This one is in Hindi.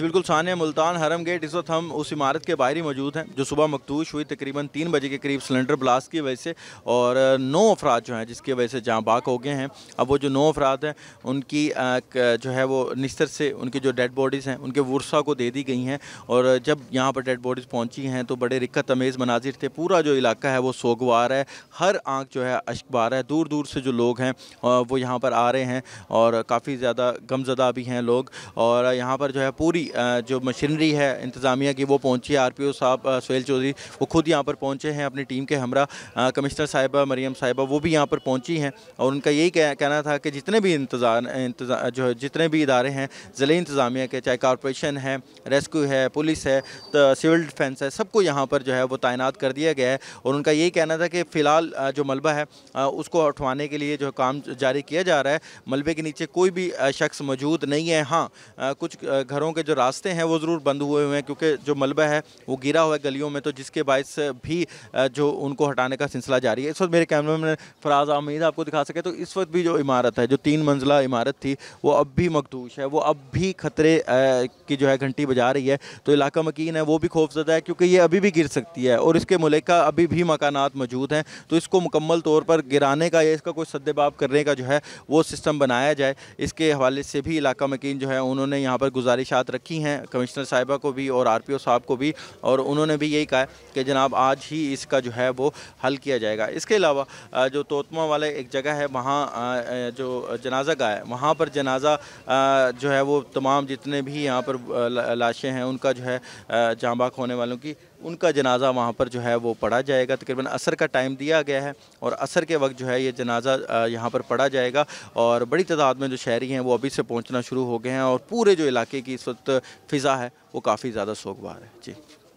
जी बिल्कुल सानिया मुल्तान हरम गेट इस वक्त हम उस इमारत के बाहर ही मौजूद हैं जो सुबह मखतूश हुई तकरीबन तीन बजे के करीब सिलेंडर ब्लास्ट की वजह से और नौ अफराद जो हैं जिसकी वजह से जहाँ बाक हो गए हैं अब वो जो नौ अफराद हैं उनकी जो है वो निस्तर से उनकी जो डेड बॉडीज़ हैं उनके वर्षा को दे दी गई हैं और जब यहाँ पर डेड बॉडीज़ पहुँची हैं तो बड़े रिक्कत अमेज़ मनाजिर थे पूरा जो इलाका है वो सोगवार है हर आँख जो है अशकबार है दूर दूर से जो लोग हैं वो यहाँ पर आ रहे हैं और काफ़ी ज़्यादा गमजदा भी हैं लोग और यहाँ पर जो है पूरी जो मशीनरी है इंतज़ामिया की वो पहुँची आर पी ओ साहब सुहेल चौधरी वो खुद यहाँ पर पहुँचे हैं अपनी टीम के हमरा कमिश्नर साहिबा मरीम साहिबा वो भी यहाँ पर पहुँची हैं और उनका यही कहना था कि जितने भी इंतजार इंतजा जो जितने भी इदारे हैं ज़िले इंतज़ामिया के चाहे कॉरपोरेशन है रेस्क्यू है पुलिस है सिविल डिफेंस है सबको यहाँ पर जो है वो तैनात कर दिया गया है और उनका यही कहना था कि फ़िलहाल जो मलबा है उसको उठवाने के लिए जो काम जारी किया जा रहा है मलबे के नीचे कोई भी शख्स मौजूद नहीं है हाँ कुछ घरों के जो रास्ते हैं वो ज़रूर बंद हुए हुए हैं क्योंकि जो मलबा है वो गिरा हुआ है गलियों में तो जिसके बायस भी जो उनको हटाने का सिलसिला जारी है इस वक्त मेरे कैमरे में फराज आमीद आपको दिखा सके तो इस वक्त भी जो इमारत है जो तीन मंजिला इमारत थी वो अब भी मखदूश है वो अब भी खतरे की जो है घंटी बजा रही है तो इलाका मकीन है वो भी खौफजदा है क्योंकि ये अभी भी गिर सकती है और इसके मुलेका अभी भी मकान मौजूद हैं तो इसको मुकम्मल तौर पर गिराने का या इसका कोई सद्देबाब करने का जो है वो सिस्टम बनाया जाए इसके हवाले से भी इलाका मकीन जो है उन्होंने यहाँ पर गुजारिशात रखी रखी हैं कमिश्नर साहिबा को भी और आर साहब को भी और उन्होंने भी यही कहा कि जनाब आज ही इसका जो है वो हल किया जाएगा इसके अलावा जो तोतमा वाले एक जगह है वहाँ जो जनाजा का है वहाँ पर जनाजा जो है वो तमाम जितने भी यहाँ पर लाशें हैं उनका जो है जाँबाक होने वालों की उनका जनाजा वहाँ पर जो है वो पढ़ा जाएगा तकरीबन असर का टाइम दिया गया है और असर के वक्त जो है ये जनाजा यहाँ पर पढ़ा जाएगा और बड़ी तादाद में जो शहरी हैं वो अभी से पहुँचना शुरू हो गए हैं और पूरे जो इलाके की इस वक्त फिज़ा है वो काफ़ी ज़्यादा सोगवार है जी